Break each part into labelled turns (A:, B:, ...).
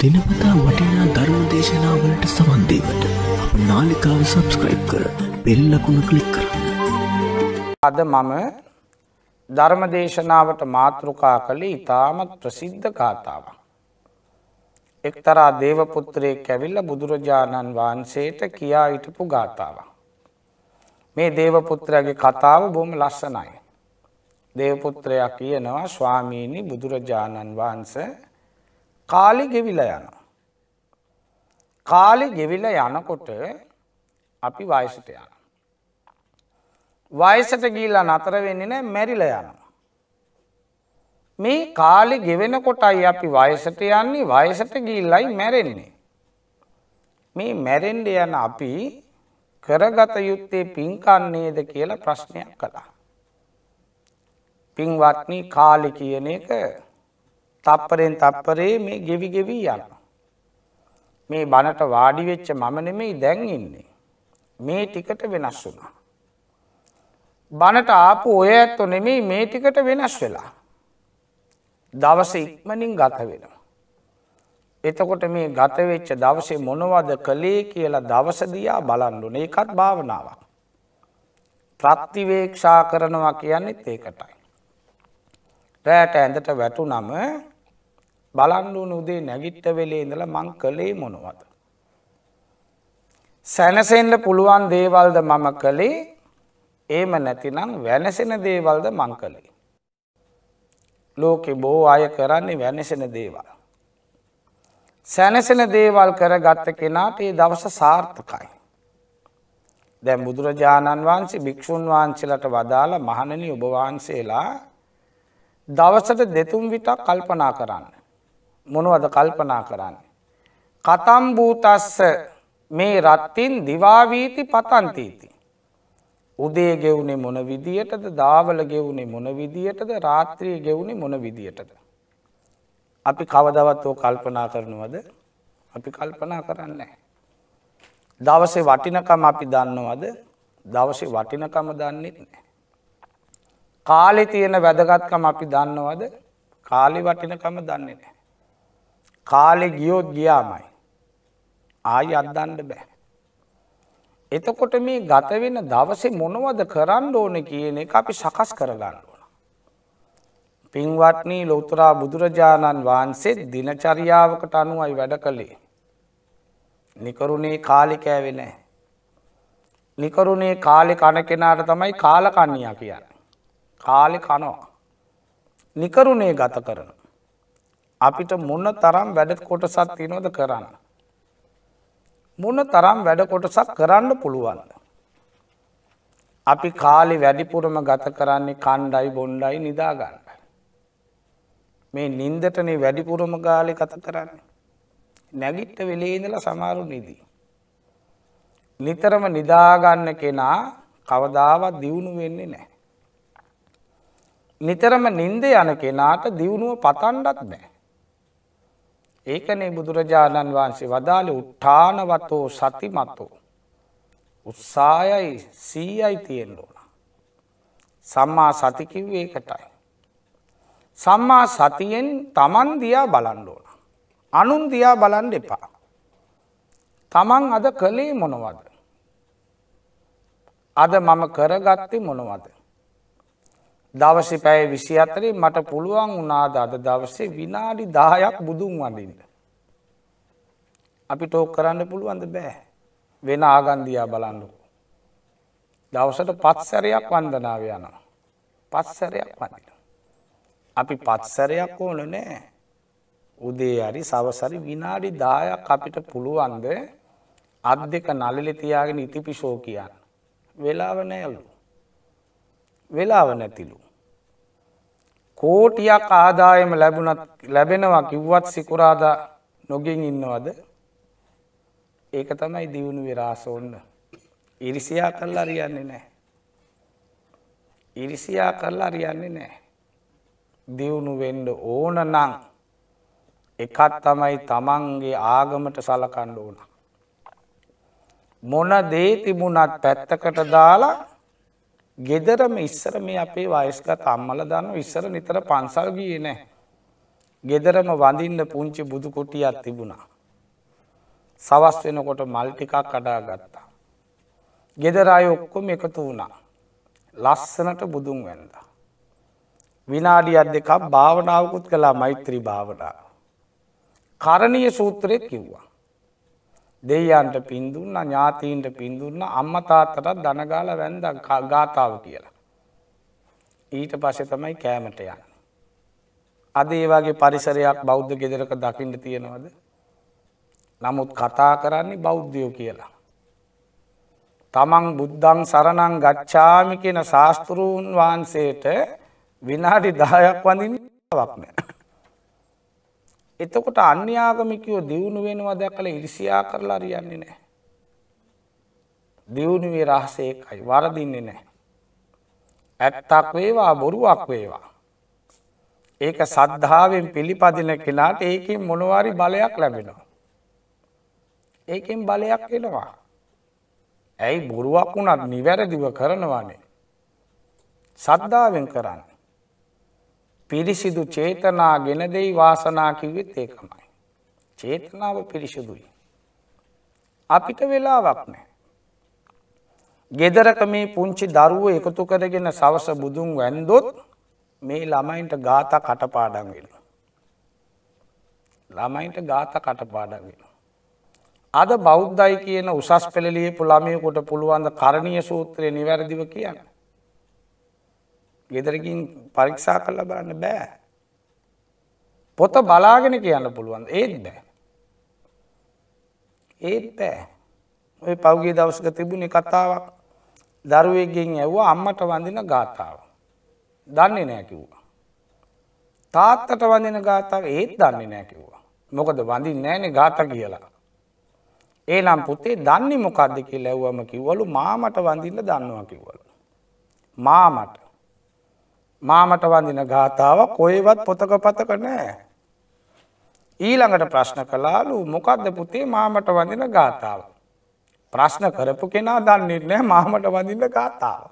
A: දෙනපතා වටිනා ධර්ම දේශනාවලට සවන්දීමට අප නාලිකාව සබස්ක්‍රයිබ් කර පෙල්ලකුණ කලික් කරන්න. අද මම ධර්මදේශනාවට මාතෘකා කළේ ඉතාමත් ප්‍රසිද්ධ කාතාවක්. එක්තරා දේවපුත්‍රයේ කැවිල්ල බුදුරජාණන් වහන්සේට කියා හිටපු ගාථාව. මේ දේවපුත්‍රගේ කතාව බොහොම ලස්සනයි. දේවපුත්‍රයා කියනවා ස්වාමීනි බුදුරජාණන් වහන්සේ කාලි ගෙවිලා යනවා. කාලි ගෙවිලා යනකොට අපි වයසට යන. වයසට ගිල්ලා නතර වෙන්නේ නෑ මැරිල යනවා. මේ කාලි ගෙවෙනකොටයි අපි වයසට යන්නේ වයසට ගිල්ලයි මැරෙන්නේ. මේ මැරෙන්ඩ යන අපි කරගත යුත්තේ පින්කන්නේද කියලා ප්‍රශ්නයක් කළා. පින්වත්නි කාලි කියන එක තප්පරෙන් තප්පරේ මේ ගෙවි ගෙවී යන. මේ බණට වාඩිවෙච්ච මම නෙමෙයි දැන් ඉන්නේ. මේ ටිකට වෙනස් වුණා. බණට ආපු ඔය ඇත්තු නෙමෙයි මේ ටිකට වෙනස් වෙලා. දවස ඉක්මනින් ගත වෙනවා. එතකොට මේ ගතවෙච්ච දවසේ මොනවද කළේ කියලා දවසදයා බලන්නුන එකත් භාවනාවක්. ප්‍රත්තිවේක්ෂා කරනවා කියන්නෙත් ඒකටයි. රෑට ඇඳට වැටු නම බලන්ඩුවන උදේ නැගිට්ට වෙලේ ඉඳල මං කළේ මොනවද. සැනසෙන්ට පුළුවන් දේවල්ද මම කළේ ඒම නැතිනම් වැනසෙන දේවල්ද මං කළේ. ලෝකෙ බෝ අය කරන්නේ වැනසෙන දේවල්. සැනසෙන දේවල් කර ගත්ත කෙනාට ඒ දවස සාර්ථකයි. දැන් බුදුරජාණන් වහන්සේ භික්‍ෂූන් වහන්සේලට වදාළ මහණනි ඔබවහන්සේලා දවසට දෙතුම් විටක් කල්පනා කරන්න. මොනවද කල්පනා කරන්නේ. කතම්භූතස්ස මේ රත්තින් දිවාවීති පතන්තීති. උදේ ගෙවුණේ මොන විදියටද දාවල ගෙවුණේ මොන විදියටද රාත්‍රිය ගෙවුණේ මොන විදියටද. අපි කවදවත් ඕ කල්පනා කරනවද අපි කල්පනා කරන්න. දවසේ වටිනකම අපි දන්නවද දවසේ වටිනකම දන්නෙත් නෑ. කාලෙ තියෙන වැදගත්කම අපි දන්නවද කාලි වටිනකම දන්නේ නෑ. කාලෙ ගියෝත් ගියාමයි. ආය අත්දන්න බෑ. එතකොට මේ ගත වෙන දවසේ මොනවද කරන්න ඕන කියන එක අපි සකස් කරගන්න ඕන. පින්වත්නී ලොවතුරා බුදුරජාණන් වහන්සේ දිනචරියාවකට අනුවයි වැඩ කළේ. නිකරුණේ කාලිකෑවෙන. නිකරුණේ කාලි කණ කෙනාට තමයි කාලකන්නයා කියන්න. කාලි කනවා. නිකරුණේ ගත කරන. අපිට මොන්න තරම් වැඩ කොටසක් තියනොද කරන්න. මොන්න තරම් වැඩ කොටසක් කරන්න පුළුවන්ද. අපි කාලි වැඩිපුරම ගත කරන්නේ කණ්ඩයි බොන්්ඩයි නිදාගන්නයි. මේ නින්දටන වැඩිපුරම ගාලි කත කරන්න. නැගිට්ට වෙලේඉඳල සමාරු නිදී. නිතරම නිදාගන්න කෙනා කවදාවත් දියුණු වෙන්නේ නෑ. නිතරම නින්ද යන කෙනාට දියුණුව පතන්ඩත් බෑ. ඒකනේ බුදුරජාණන් වහන්සේ වදාළ උට්ඨානවතෝ සතිමතෝ. උත්සායයි සීයයි තියෙන් ඕන. සම්මා සතිකිව් ඒකටයි. සම්මා සතියෙන් තමන් දයා බලන්ඩෝන. අනුන් දයා බලන්ඩ එපා. තමන් අද කළේ මොනවද. අද මම කරගත්තේ මොනවද. දවසේ පැය 24 මට පුළුවන් වුණාද අද දවසේ විනාඩි 10ක් බුදුන් වඳින්න. අපි ටෝක් කරන්න පුළුවන්ද බෑ. වෙන ආගම් දිහා බලන්නකෝ. දවසට පස් සැරයක් වන්දනාව යනවා. පස් සැරයක් වඳිනවා. අපි පස් සැරයක් ඕන නෑ. උදේ හරි සවස් හරි විනාඩි 10ක් අපිට පුළුවන්ද අත් දෙක නළලේ තියාගෙන ඉතිපිසෝ කියන්න. වෙලාව නෑලු. වෙලාව නැතිලු. කෝටියක් ආදායම ලැබුණත් ලැබෙනවා කිව්වත් සිකුරාදා නොගෙන් ඉන්නවද ඒක තමයි දියුණු වෙරාසෝන්න ඉරිසියා කරලා රියන්නේ නෑ ඉරිසියා කරලා රියන්නේ නෑ දියුණු වෙන්ඩ ඕන නං එකත් තමයි තමන්ගේ ආගමට සලකණ්ඩ ඕන මොන දේතිබුණත් පැත්තකට දාලා ගෙදරම ඉස්සර මේ අපේ වයස්ගත අම්මල දන්න ඉස්සර නිතර පන්සල් ගියේ නෑ. ගෙදරම වඳින්න පුංචි බුදු කොටියත් තිබුණා. සවස් වෙනකොට මල් ටිකක් කඩා ගත්තා. ගෙදර අය ඔක්කොම එකතු වුණා. ලස්සනට බුදුන් වැන්දා. විනාඩියක් දෙකක් භාවනාවකුත් කළා මෛත්‍රී භාවනාව. කරණීය සූත්‍රයත් කිව්වා. දෙයයන්ට පින් දුන්න ඥාතීන්ට පින් දුන්න අම්මා තාත්තටත් ධන ගාලා වැන්දා ගාතාව කියලා. ඊට පස්සේ තමයි කෑමට යන්නේ. අද ඒ වගේ පරිසරයක් බෞද්ධ ගෙදරක දකින්න තියෙනවද? නමුත් කතා කරන්නේ බෞද්ධයෝ කියලා. තමන් බුද්ධං සරණං ගච්ඡාමි කියන ශාස්ත්‍රූන් වහන්සේට විනාඩි 10ක් වඳින්නවක් නෑ. එතකොට අන්‍යාගමිකයෝ දියුණු වෙනවා දැකළ ඉරිසියා කරලා රියන්නේ නෑ. දියුණුවේ රහසේකයි වරදින්නේ නෑ. ඇත්තක් වේවා බොරුවක් වේවා. ඒක සද්ධාවෙන් පිළිපදින කෙනාට ඒකින් මොනවාරි බලයක් ලැබෙනවා. ඒකෙන් බලයක් එනවා. ඇයි බොරුවක් වුණත් නිවැරදිව කරනවානේ. සද්ධාවෙන් කරන්න. පිරිසිදු චේතනා ගෙන දෙයි වාසනා කිව්වෙත් ඒකමයි. චේතනාව පිරිසිදුයි. අපිට වෙලාවක් නෑ. ගෙදරක මේ පුංචි දරුව එකතු කරගෙන සවස බුදුන් වැන්දොත් මේ ළමයින්ට ගාත කටපාඩන් වෙන. ළමයින්ට ගාත කටපාඩන් වෙන. අද බෞද්ධයි කියන උසස් පෙළලිය පුළමයකුට පුළුවන්ද කරණය සූත්‍රය නිවැරදිව කියන්න. ගෙදරකින් පරීක්ෂා කරලා බලන්න බෑ. පොත බලාගෙන කියන්න පුළුවන් ඒත් බෑ. ඒත් බෑ. ඔය පෞගේ දවසක තිබුණේ කතාවක් දරුවගෙන් ඇව්වා අම්මට වඳින ගාථාව. දන්නේ නෑ කිව්වා. තාත්තට වඳින ගාථාව ඒත් දන්නේ නෑ කිව්වා. මොකද වඳින් නෑනේ ගාත කියලා. ඒනම් පුතේ දන්නේ මොකක්ද කියලා ඇව්වම කිව්වලු මාමට වඳින්න දන්නවා කිව්වලු. මාමට මාමට වඳින ගාථාව කොයවත් පොතක පතක නෑ. ඊළඟට ප්‍රශ්න කලාලු මොකක්ද පුතේ මාමට වඳින ගාථාව. ප්‍රශ්න කරපු කෙනා දන්නෙනෑ මාමට වඳින්න ගාථාව.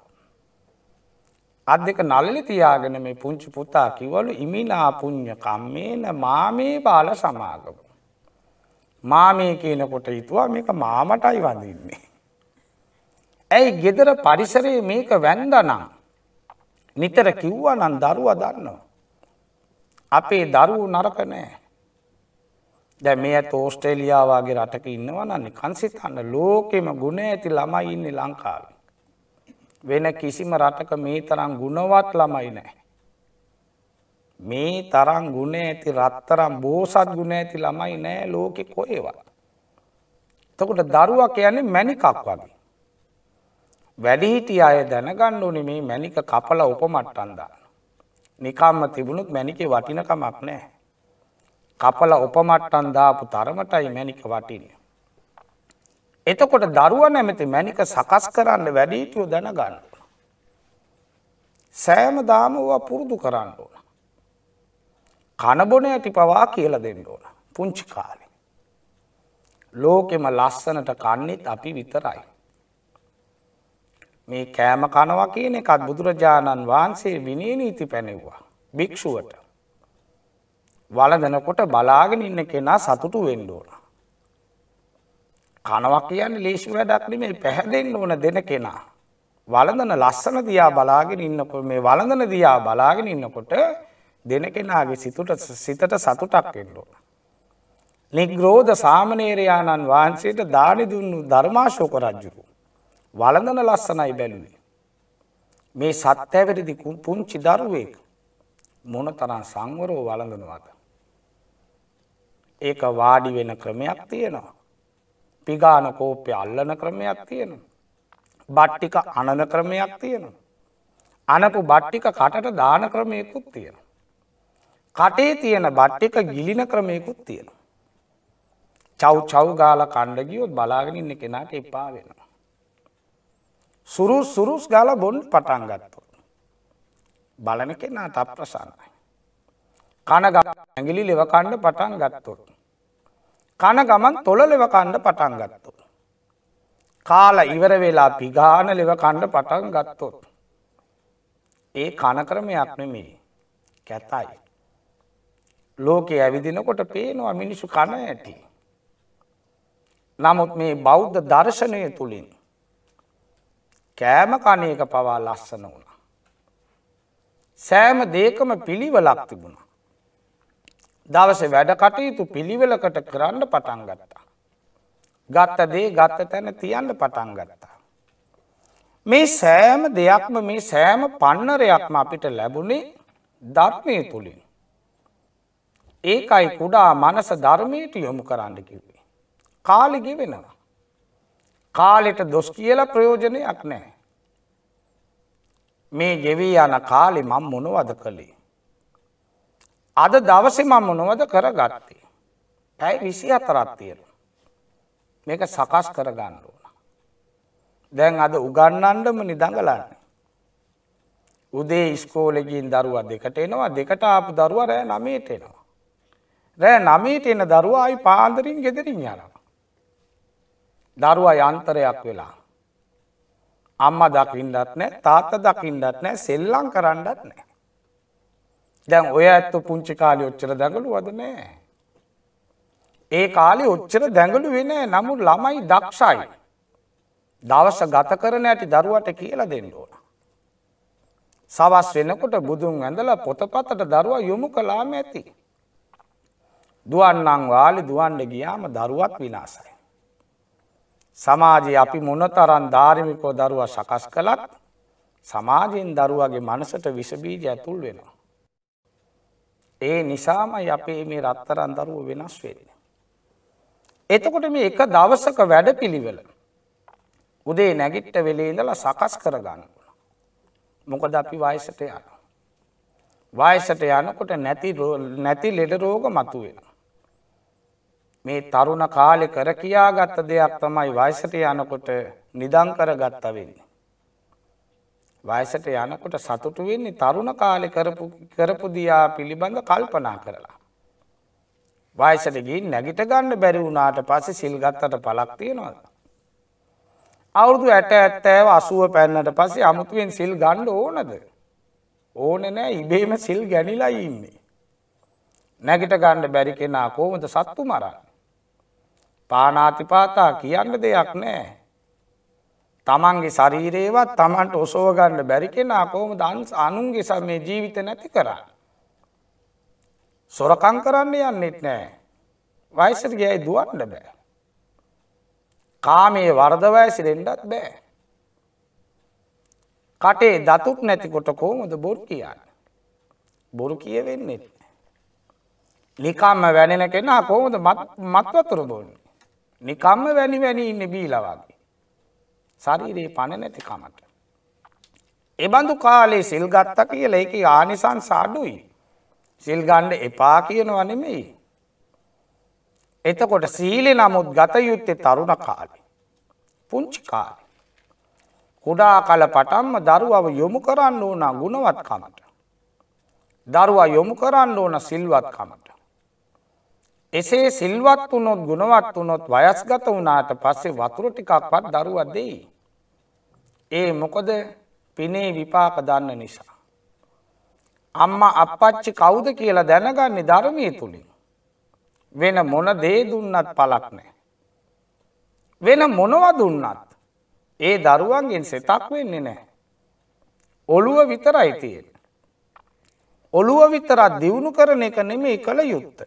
A: අත් දෙක නලලි තියාගෙන මේ පුංචි පුතා කිවලු ඉමිනා පුං්ඥ කම්මේන මාමේ බාල සමාගම. මාමේ කියනකොට හිතුවා මේක මාමටයි වඳන්නේ. ඇයි ගෙදර පරිසරයේ මේක වැන්දනම්. නිතර කිව්වා නම් දරුවා දන්නවා. අපේ දරුවූ නරක නෑ. දැ මේ ඇත් ඕස්ට්‍රේලියාවාගේ රටක ඉන්නවනන්නේ කන්සිතන්න ලෝකෙම ගුණ ඇති ළමයි ඉන්නේ ලංකාව. වෙන කිසිම රටක මේ තරම් ගුණවත් ළමයි නෑ. මේ තරම් ගුණ ඇති රත්තරම් බෝසත් ගුණ ඇති ළමයි නෑ ලෝකෙ කොේවා. තකොට දරුවක් යන්නේ මැනිකක් වගේ. වැඩිහිටිය අය දැනගන්න ඕනේ මේ මැනික කපලා උපමට්ටම් දාන්න. නිකම්ම තිබුණොත් මැනිකේ වටිනකමක් නැහැ. කපලා උපමට්ටම් දාපු තරමටයි මැනික වටින්නේ. එතකොට දරුවා නැමැති මැනික සකස් කරන්න වැඩිහිටියෝ දැනගන්න. සෑම දාම ඕවා පුරුදු කරන්න ඕන. කනබොන ඇති පවා කියලා දෙන්න ඕන. පුංචි කාලේ. ලෝකෙම ලස්සනට කන්නේත් අපි විතරයි. මේ කෑම කනවා කියන එකත් බුදුරජාණන් වහන්සේ විනේ නීති පැනෙව්වා. භික්‍ෂුවට. වලදනකොට බලාගෙන ඉන්න කෙනා සතුටු වෙන්ඩෝන. කනවා කියන්න ලේෂි වැඩක්න මේ පැහැදෙන්න්න ඕන දෙන කෙනා. වලඳන ලස්සන දයා බලාගෙන ඉන්නකොට මේ වලඳන දයා බලාගෙන ඉන්නකොට දෙන කෙනාගේ සිතුට සිතට සතුටක් එෙන්ඩෝන. නිග්‍රෝධ සාමනේරයාණන් වහන්සේට දානි දුන්නු ධර්මාශෝක රජ්ජුරු. වළඳන ලස්සනයි බැලුවේ. මේ සත්තැවැරදි පුංචි දරුවෙක් මොන තරම් සංවරව වළඳනවද. ඒක වාඩි වෙන ක්‍රමයක් තියෙනවා. පිගාන කෝපය අල්ලන ක්‍රමයක් තියෙනවා. බට්ටික අනන ක්‍රමයක් තියෙනවා. අනපු බට්ටික කටට දාන ක්‍රමයකුත් තියෙනවා. කටේ තියෙන බට්ටික ගිලින ක්‍රමයකුත් තියෙනවා. චව් චව් ගාල කණ්ඩගියොත් බලාගෙනඉන්න කෙනාට එපා වෙනවා. සුරුස් සුරුස් ගාල බොන් පටන් ගත්තොත්. බලන කෙනාට අප්‍රසන්නයි. කන ඇඟිලි ලෙවකණ්ඩ පටන් ගත්තොත්. කන ගමන් තොල ලෙවකණ්ඩ පටන් ගත්තොත්. කාල ඉවර වෙලා පිගාන ලෙවකණ්ඩ පටන් ගත්තොත්. ඒ කන ක්‍රමයක් නෙමේ කැතයි. ලෝකයේ ඇවිදිනකොට පේනවා මිනිසු කන ඇති. නමුත් මේ බෞද්ධ දර්ශනය තුළින්. කෑම කණයක පවා ලස්සන වුණා. සෑම දේකම පිළිවලක් තිබුණා. දවස වැඩ කටයුතු පිළිවෙලකට කරන්න පටන් ගත්තා. ගත්ත දේ ගත්ත තැන තියන්න පටන් ගත්තා. මේ සෑම දෙයක්ම මේ සෑම පන්නරයක්ම අපිට ලැබුණේ ධර්මය තුළින්. ඒකයි කුඩා මනස ධර්මයට යොමු කරන්න කිවේ. කාලිගෙ වෙනවා. කාලෙට දොස් කියලා ප්‍රයෝජනයක් නෑ. මේ ගෙවී යන කාලෙ මං මොනවද කළේ. අද දවසෙ මං මොනවද කර ගත්තේ. ඇයි විසි අතරත්තියෙන. මේක සකස් කර ගන්න ඕන. දැන් අද උගන්නන්ඩම නිදඟලන්න. උදේ ඉස්කෝලෙගින් දරුව දෙකට එනවා දෙකට ආපු දරුව රෑ නමේට එනවා. රෑ නමීට එන දරුවායි පාන්දරින් ගෙදරින් යනවා. දරුවා යන්තරයක් වෙලා. අම්ම දකිින්ඩත් නෑ තාත්ත දකිින්ඩත් නෑ සෙල්ලං කරන්නත් නෑ. දැන් ඔය ඇත්තු පුංචි කාලි ඔච්චර දැඟලු වද නෑ. ඒ කාලි ඔච්චර දැඟලු වෙන නමුත් ළමයි දක්ෂයි. දවස ගත කරන ඇති දරුවට කියල දෙන්න ඕන. සවස් වෙනකොට බුදුන් ඇඳල පොතපතට දරුවා යොමු කලාම ඇති. දුවන්නං වාලි දුවන්ඩ ගියාම දරුවත් විනාසයි. සමාජයේ අපි මොනතරන් ධාර්මිකෝ දරුවා සකස් කළත් සමාජයෙන් දරුවගේ මනසට විසබීජ ඇතුල් වෙනවා. ඒ නිසාමයි අපේ මේ රත්තරන් දරුව වෙනස් වෙන්නේ. එතකොට මේ එක දවසක වැඩ පිළිවෙල උදේ නැගිට්ට වෙලේ ඉඳලා සකස් කරගන්න. මොකද අපි වයසට යන. වයසට යනකොට නැති නැති ලෙඩ රෝග මතුවෙන. මේ තරුණ කාලෙ කර කියාගත්ත දෙයක් තමයි වයිසට යනකොට නිදංකර ගත්ත වෙන්නේ. වයසට යනකොට සතුටු වෙන්නේ තරුණ කාලෙ කරපු දයා පිළිබඳ කල්පනා කරලා. වයසට ගින් නැගිට ගන්න බැරි වුණාට පස්සේ සිල්ගත්තට පලක් තියෙනවද. අවුරුදු ඇට ඇත්තෑව අසුව පැන්නට පස්සේ අමුතුවෙන් සිල් ගණ්ඩ ඕනද. ඕන නෑ ඉබේම සිල් ගැනිලා ඉන්නේ. නැගිට ගණ්ඩ බැරි කෙනා කෝමද සත්තු මරන්න. පානාතිපාතා කියන්න දෙයක් නෑ. තමන්ගේ ශරීරේවත් තමන්ට ඔසෝගන්න බැරි කෙනා කෝම දන්ස් අනුන්ගේ සම මේ ජීවිත නැති කරා. සොරකං කරන්න යන්නෙත් නෑ. වයිසට ගෑයි දුවන්ඩ බෑ. කාමයේ වර්ධවයසිරෙන්ඩත් බෑ. කටේ දතුත් නැතිකොට කෝමද බොරු කියන්න. බොරු කියවෙන්නෙත්. ලිකම්ම වැනෙන කෙනා කෝමද මත්වතුර බොන්න. නිකම්ම වැනි වැනි ඉන්න බීලා වගේ. ශරීරේ පණ නැති කමට. එබඳු කාලේ සිල් ගත්තා කියලා ඒකේ ආනිසංස අඩුයි. සිල් ගන්න එපා කියනවා නෙමෙයි. එතකොට සීලේ නමුත් ගත යුත්තේ තරුණ කාලේ. පුංචි කාලේ. කුඩා කල පටන්ම දරුවව යොමු කරන්න ඕන ගුණවත්කමට. දරුවා යොමු කරන්න ඕන සිල්වත්කමට. එසේ සිල්වත් වුනොත් ගුණවත් වුනොත් වයස්ගත වනාට පස්සේ වතුර ටිකක්වත් දරුවදෙයි. ඒ මොකද පිනේ විපාක දන්න නිසා. අම්ම අපපච්චි කවුද කියලා දැනගන්නේ ධර්මය තුළින්. වෙන මොන දේ දුන්නත් පලක් නෑ. වෙන මොනව දුන්නත් ඒ දරුවන්ගෙන් සෙතක් වෙන්නේ නෑ. ඔළුව විතරයි තියෙන. ඔළුව විතරත් දියුණු කරන එක නෙමේ කළ යුත්ත.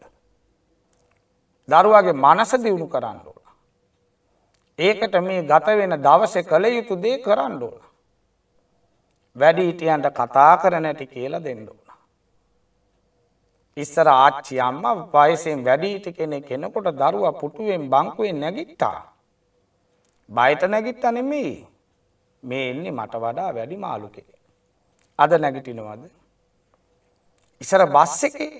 A: දරුවගේ මනස දියුණු කරන්න ඕන. ඒකට මේ ගත වෙන දවස කළ යුතු දේ කරන්න ඕන. වැඩිහිටියන්ට කතා කර නැටි කියලා දෙන්න ඕන. ඉස්සර ආච්චි අම්ම පයිසෙන් වැඩිහිටි කෙනෙ කෙනකොට දරුවා පුටුවෙන් බංකුවෙන් නැගිට්ටා. බයිට නැගිත් අනෙමෙයි මේ එන්නේ මට වඩා වැඩි මාලු කෙරේ. අද නැගිටිනවද. ඉසර බස් එකේ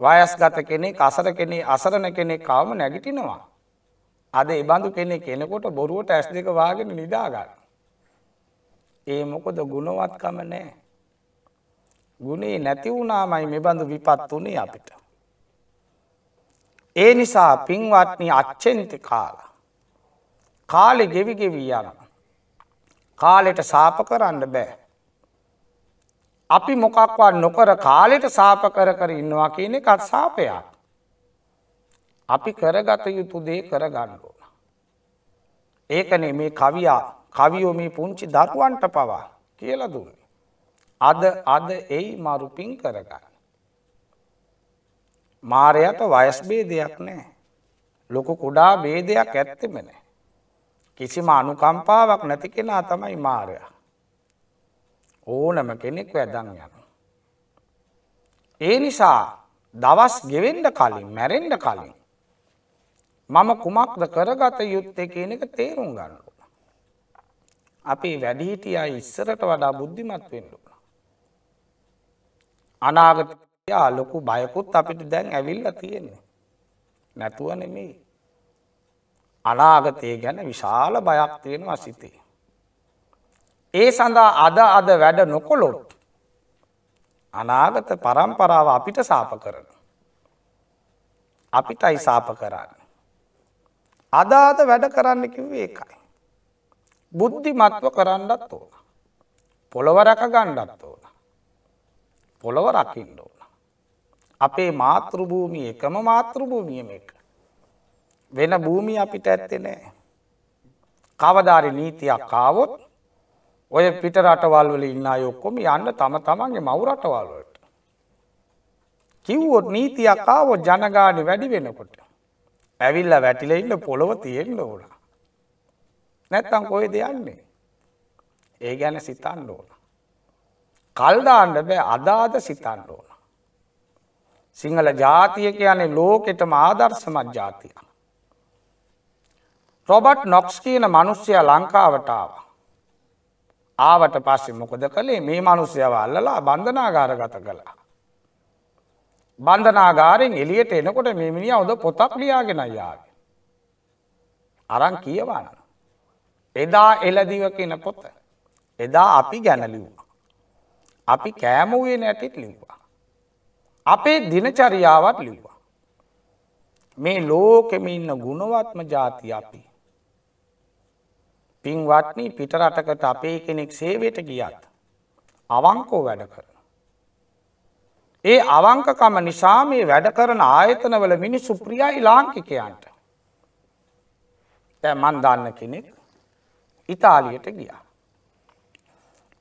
A: වයස්ගත කෙනෙක් අසර කෙනෙ අසරණ කෙනෙක් කාම නැගිටිනවා. අද එබඳු කෙනෙ කෙනෙකොට බොරුවට ඇස් දෙක වාගෙන නිදාගන්න. ඒ මොකොද ගුණවත්කම නෑ. ගුණේ නැති වුණාමයි මෙබඳු විපත් වනේ අපිට. ඒ නිසා පින්වත්නි අච්චෙන්ති කාලා. කාලෙ ගෙවිගෙවී යන. කාලෙට සාප කරන්න බෑ. අපි මොකක්වත් නොකර කාලෙට සාප කර කර ඉන්නවා කියන එකත් සාපයක්. අපි කරගත යුතු දේ කරගන්නඕන. ඒකන මේ කවියා කවියෝ මේ පුංචි දරුවන්ට පවා කියල දුන්නේ. අද අද එයි මරුපින් කරගන්න. මාරයට වයස්බේදයක් නෑ. ලොකු කුඩා බේදයක් ඇත්තෙමනෑ. කිසිම අනුකම්පාවක් නැති කෙනා තමයි මාරයා. ඕනම කෙනෙක් වැදන් යන. ඒ නිසා දවස් ගෙවෙන්ඩ කලින් මැරෙන්ඩ කලින් මම කුමක්ද කරගත යුත්තේ කියන එක තේරුම් ගන්නලු. අපේ වැඩිහිටිය ඉස්සරට වඩා බුද්ධිමත් වෙන්ඩුන. අනාගතයා ලොකු බයකුත් අපිට දැන් ඇවිල්ල තියෙන්නේ. නැතුව නෙමේ. අනාගතය ගැන විශාල බයක් තියෙන වසිතේ. ඒ සඳහා අද අද වැඩ නොකොළොත් අනාගත පරම්පරාව අපිට සාප කරන. අපිටයි සාප කරන්න. අදාද වැඩ කරන්න කිව්වේ එකයි. බුද්ධිමත්ව කරන්නත් ඕන. පොළොවරක ගණ්ඩත් ඕන. පොළොව රකින්න ඕන. අපේ මාතෘභූමිය එකම මාතෘභූමියම එක. වෙන භූමි අපිට ඇත්තෙනෑ. කවධාරි නීතියක් කාවොත් ඔය පිට රටවල්වල ඉන්න යොක්කොම යන්න තම තමන්ගේ මවු රටවල්වලට. කිව්වොත් නීතියක් ආවෝ ජනගාන වැඩි වෙනකොට. ඇවිල්ල වැටිල ඉන්න පොළොව තියෙන්න්න ඕන. නැත්තං කොය දෙයන්නේ. ඒ ගැන සිතන්න ඕන. කල්දාන්න බෑ අදාද සිතන්න ඕන. සිංහල ජාතිය කියන්නේ ලෝකෙට මාදර්ශමත් ජාතිය. රොබට් නොක්ස් කියන මනුස්්‍යය ලංකාවටාව. ආවට පස්සේ මොකද කළේ මේ මනුස්සයව අල්ලලා බන්ධනාගාරගත කළා. බන්ධනාගාරෙන් එලියට එනකොට මේ මිනිිය හොද පොතක් ලියාගෙන යාග. අරන් කියවන්න. එදා එලදිව කියන පොත. එදා අපි ගැනලිව්වා. අපි කෑමුවේ නැටිත් ලිව්වා. අපේ දිනචරියාවත් ලිව්වා. මේ ලෝකෙම ඉන්න ගුණවත්ම ජාති අපි. පින්වත්නි පිට රටකට අපේ කෙනෙක් සේවයට ගියත් අවංකෝ වැඩ කරන. ඒ අවංකකම නිසා මේ වැඩ කරන ආයතනවල මිනි සුප්‍රියයි ලාංකිකයන්ට. තැ මන් දන්න කෙනෙක් ඉතාලියට ගියා.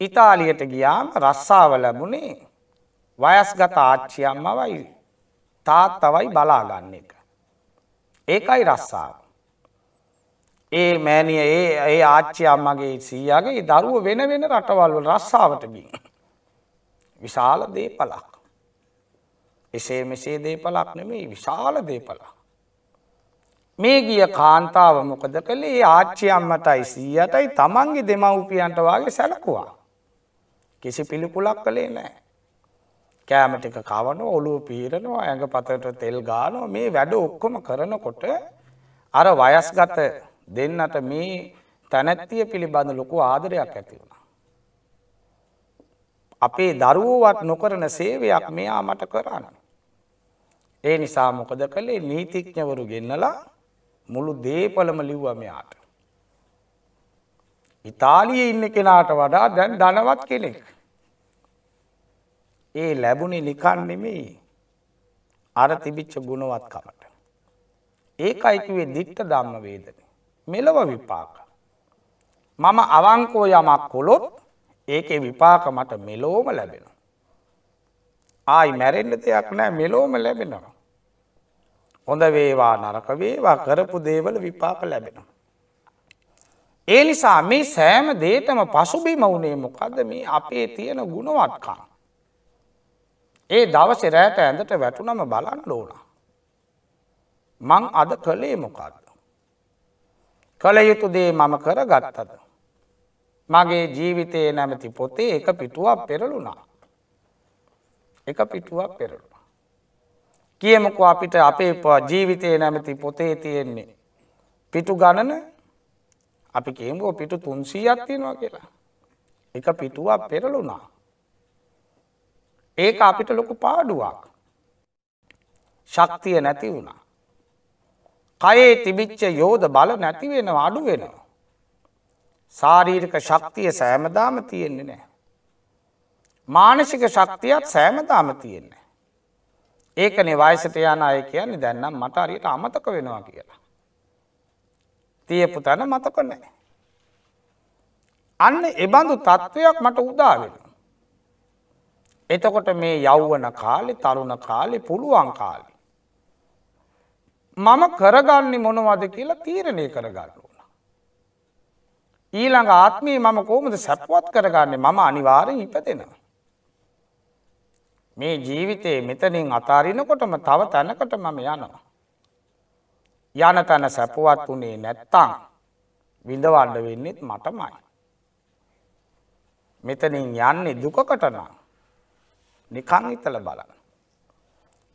A: ඉතාලියට ගියාම රස්සාාව ලැබුණේ වයස්ගත ආච්චියම්මවයි තාත්තවයි බලාගන්න එක. ඒකයි රස්සාාව. ඒ මෑනිය ඒ ඒ ආච්චි අම්මගේ සීයාගේ දරුව වෙන වෙන රටවල් වල රස්සාවට ගින්. විශාල දේපලක්. එසේ මෙසේ දේපලක් නෙමේ විශාල දේපලක්. මේ ගිය කාන්තාව මොකද කළේ ආච්චි අම්මටයි සීයටයි තමන්ගේ දෙමව්පියන්ට වාගේ සැලකුවා. කිසි පිළිකුලක් කළේ නෑ. කෑම ටික කවනවා ඔළුව පීරනවා ඇඟ පතට තෙල් ගානවා මේ වැඩ ඔක්කොම කරනකොට අර වයස්ගත දෙන්නට මේ තැනැත්තිය පිළිබඳ ලොකු ආදරයක් ඇති වුණා. අපේ දරුවවත් නොකරන සේවයක් මෙයා මට කරන්න. ඒ නිසා මොකද කළේ නීතිඥවරු ගෙන්නලා මුළු දේපලම ලිව්ව මෙයාට. ඉතාලිය ඉන්න කෙනාට වඩා දැන් දනවත් කෙනෙක්. ඒ ලැබුණේ නිකන් නෙමෙයි අර තිබිච්ච ගුණවත්කමට. ඒකයි කිව්වේ ditta ධම්ම වේදනේ. මෙලව විපාක. මම අවංකෝ යමක් කොළොත් ඒක විපාක මට මෙලෝම ලැබෙනවා. ආයි මැරෙන්ඩ දෙයක් නෑ මෙලෝම ලැබෙනවා. හොඳ වේවා නරක වේවා කරපු දේවල විපාක ලැබෙනවා. ඒ නිසා මේ සෑම දේටම පසුබිම වුණේ මොකද මේ අපේ තියෙන ගුණවත්කා. ඒ දවස රෑට ඇඳට වැටුනම බලන්න ඕන. මං අද කළේ මොකද. කළ යුතු දේ මම කර ගත්තද. මගේ ජීවිතයේ නැමති පොතේ එක පිටුවක් පෙරලුණා. එක පිටුවක් පෙරලුණා. කියමකු අපිට අපේ ජීවිතයේ නැමති පොතේ තියෙන්නේ. පිටු ගණන අපි කියමකෝ පිටු තුන්සීයක් තියෙනවා කියලා. එක පිටුවක් පෙරලුණා. ඒක අපිට ලොකු පාඩුවක්. ශක්තිය නැති වුණා. කයේ තිබිච්ච යෝධ බල නැති වෙන අඩු වෙනවා. සාරීරික ශක්තිය සෑමදාම තියෙන්නේ නෑ. මානසික ශක්තියත් සෑමදාම තියෙන්නේ. ඒකනේ වයසට යන අය කියන්නේ දැන්නම් මට අරියට අමතක වෙනවා කියලා. තියපු තැන මතක නෑ. අන්න එබඳු තත්ත්වයක් මට උදාවෙන. එතකොට මේ යෞවන කාලෙ තරුණ කාලෙ පුළුවන් කාලි. මම කරගන්නේ මොනවද කියලා තීරණය කරගන්න ඕන. ඊළඟ ආත්මී මම කෝමද සැපවත් කරගන්නේ මම අනිවාරෙන් ඉපදෙනවා. මේ ජීවිතයේ මෙතනින් අතාරිනකොටම තව තැනකට මම යනවා. යන තැන සැපුවත් වනේ නැත්තං විඳවඩ වෙන්නෙත් මටමයි. මෙතනින් යන්නේ දුකකටනම් නිකං ඉතල බලන්න.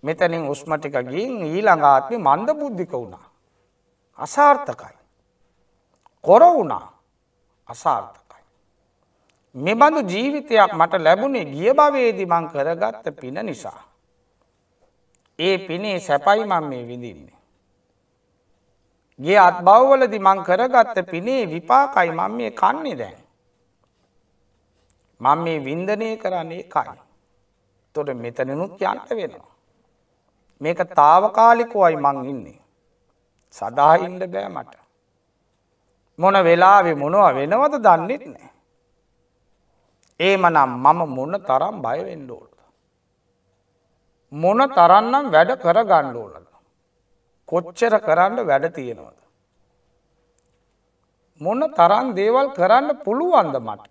A: මෙතනින් උස්ම ටික ගින් ඊළඟ ආත්මේ මන්ද බුද්ධික වුණා. අසාර්ථකයි. කොර වුණා. අසාර්ථකයි. මෙබඳු ජීවිතයක් මට ලැබුණේ ගිය භවයේදී මං කරගත්ත පින නිසා. ඒ පිනේ සැපයි මම මේ විඳින්නේ. ගේ අත්බව්වලදි මං කරගත්ත පිනේ විපාකයි මං මේ කන්නේ දැන්. මං මේ වින්දනය කරන්නේ කයි. තොට මෙතනනුත් යන්ට වෙනවා. මේක තාවකාලිකුවයි මං ඉන්නේ. සදාහින්ට බෑ මට. මොන වෙලාවෙ මොනව වෙනවද දන්නෙත් නෑ. ඒමනම් මම මොන තරම් බයවෙන්ඩෝලද. මොන තරන්නම් වැඩ කර ගණ්ඩෝලද. කොච්චර කරන්න වැඩ තියෙනවද. මොන තරන් දේවල් කරන්න පුළුවන්ද මට.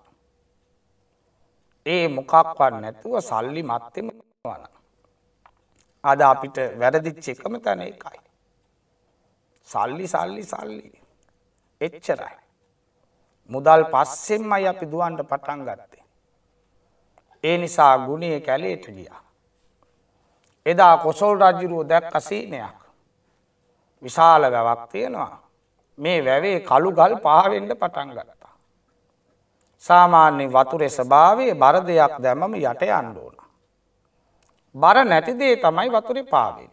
A: ඒ මොකක්වත් නැතුව සල්ලි මත්තෙම වන. අද අපිට වැරදිච්ච එකම තැන එකයි. සල්ලි සල්ලි සල්ලි. එච්චරයි. මුදල් පස්සෙන්මයි අපි දුවන්ට පටන් ගත්තේ. ඒ නිසා ගුණේ කැලේට ගියා. එදා කොසල් රජුරුව දැක්ක සීනයක්. විශාල වැවක් තියෙනවා. මේ වැවේ කළු ගල් පහවෙන්න පටන් ගත්තා. සාමාන්‍ය වතුරේ ස්වභාවයේ බර දෙයක් දැමම යට යන්න ඕන. බර නැතිදේ තමයි වතුරේ පාවෙන්න.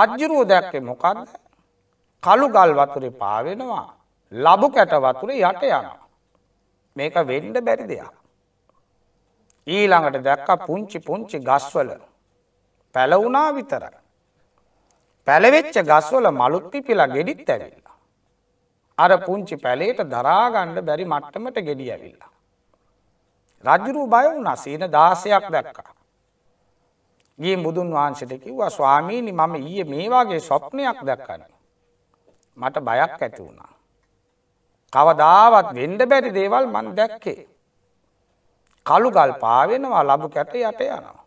A: රජ්ජුරුව දැක්කේ මොකක්ද කළු ගල් වතුරේ පාවෙනවා ලබු කැට වතුර යට යනවා. මේක වෙන්ඩ බැරි දෙයක්. ඊළඟට දැක්ක පුංචි පුංචි ගස්වල පැලවුනා විතර. පැළවෙච්ච ගස්වල මලුත් පිපිලා ගෙඩිත් ඇැවිල්ලා. අර පුංචි පැලේට දරාගණ්ඩ බැරි මට්ටමට ගෙඩිය ඇවිල්ලා. රජුරු බය වුණ සීන දාසයක් දැක්කා. ගිය බුදුන් වහන්සට කිව්වා ස්වාමීණි මම ඊය මේ වගේ ස්වප්නයක් දැක්කන. මට බයක් ඇති වුණා. කවදාවත් වෙන්ඩ බැරි දේවල් මන් දැක්කේ. කළු ගල් පාවෙනවා ලබු කැට යට යනවා.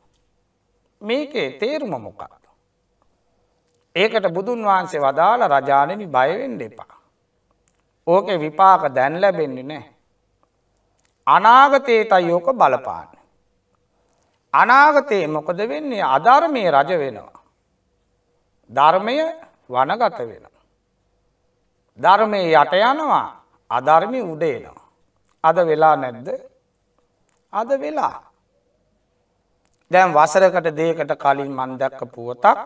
A: මේකේ තේරුම මොකක්ද. ඒකට බුදුන් වහන්සේ වදාළ රජාණනි බයවෙන්ඩ එපා. ඕක විපාක දැන් ලැබෙන්නේ නෑ. අනාගතේටයි යෝක බලපාන්න. අනාගතයේ මොකද වෙන්නේ අධර්මය රජ වෙනවා. ධර්මය වනගත වෙනවා. ධර්මය යට යනවා අධර්මය උඩේනවා. අද වෙලා නැද්ද අද වෙලා. දැන් වසරකට දේකට කලින් මන්දැක්ක පුවතක්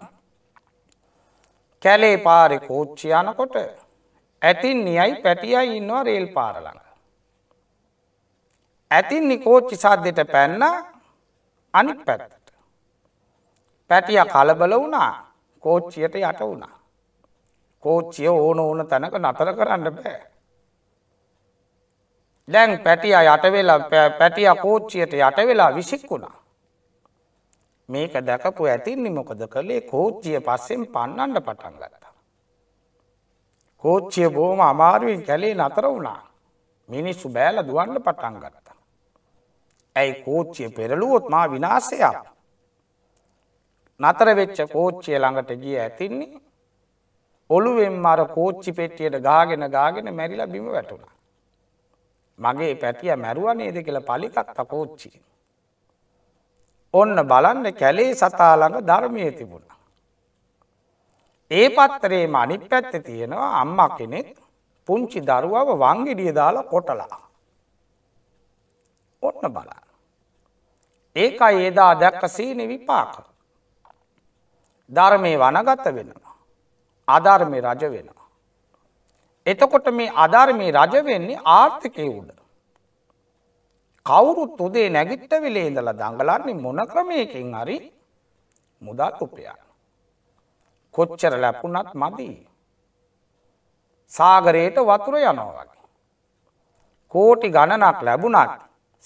A: කැලේ පාරි කෝච්චියනකොට ඇතින් නියයි පැටියයි ඉන්නවා රේල් පාරළඟ. ඇතින් නිකෝච්චි සද්දෙට පැන්නා අනිත් පැත්තට. පැටිය කලබල වුණා කෝච්චියට යට වුණා. කෝච්චිය ඕන ඕන තැනක නතර කරන්න බෑ. දැන් පැටිය යටවෙලා පැටිය කෝච්චියට යටවෙලා විසික්කුණා. මේක දැකපු ඇතින්නේ මොකද කළේ කෝච්චිය පස්සෙන් පන්නන්ඩ පටන් ගත්තා. කෝච්චිය බෝම අමාරුවෙන් කැලේ නතර වුණා මිනිස්සු බෑල දුවන්න පටන් ගත්ත. ඇයි කෝච්චිය පෙරලුවොත් මා විනාසයක්. නතර වෙච්ච කෝච්චිය ළඟට ගිය ඇතින්නේ ඔළුවෙන් අර කෝච්චි පෙට්ටියට ගාගෙන ගාගෙන මැරිලා බිම වැටුණා. මගේ පැතිය මැරුවා නේද කියලා පලිකක් තකෝච්චි. ඔන්න බලන්න කැලේ සතා ළඟ ධර්මයේ තිබුණා. ඒ පත්තරේම අනිත් පැත්තේ තියෙනවා අම්මා කෙනෙක් පුංචි දරුවව වංගෙඩිය දාලා කොටලා. ඔන්න බලන්න. ඒකයි එදා දැක්ක සීන විපාක. ධර්මය වනගත වෙනවා. අධර්මය රජ වෙනවා. එතකොට මේ අධර්මය රජවෙන්නේ ආර්ථිකය උඩ. කවුරුත් උදේ නැගිට්ට වෙලේ ඉඳලා දඟලන්නේ මොන ක්‍රමයකින් හරි මුදල් උපයන්න. කොච්චර ලැපුණත් මදී. සාගරයට වතුර යනවා වගේ. කෝටි ගණනක් ලැබුණත්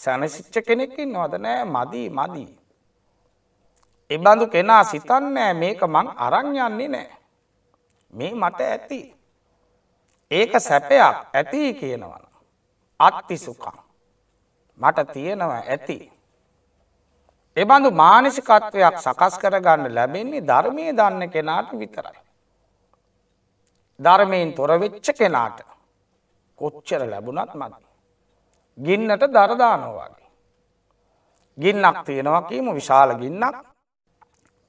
A: සැනසිච්ච කෙනෙක් ඉන්නවද නෑ මදී මදී. එබඳු කෙනා සිතන්නෑ මේක මං අරංයන්නේ නෑ. මේ මට ඇති. ඒක සැපයක් ඇති කියනවන. අත්තිසුකා. මට තියෙනවා ඇති. එබඳු මානසිකත්වයක් සකස් කරගන්න ලැබෙන්නේ ධර්මය දන්න කෙනාට විතරයි. ධර්මයෙන් තොරවෙච්ච කෙනාට කොච්චර ලැබුණත් මදී. ගින්නට දරදානවාගේ. ගින්නක් තියෙනවා කියම විශාල ගින්නක්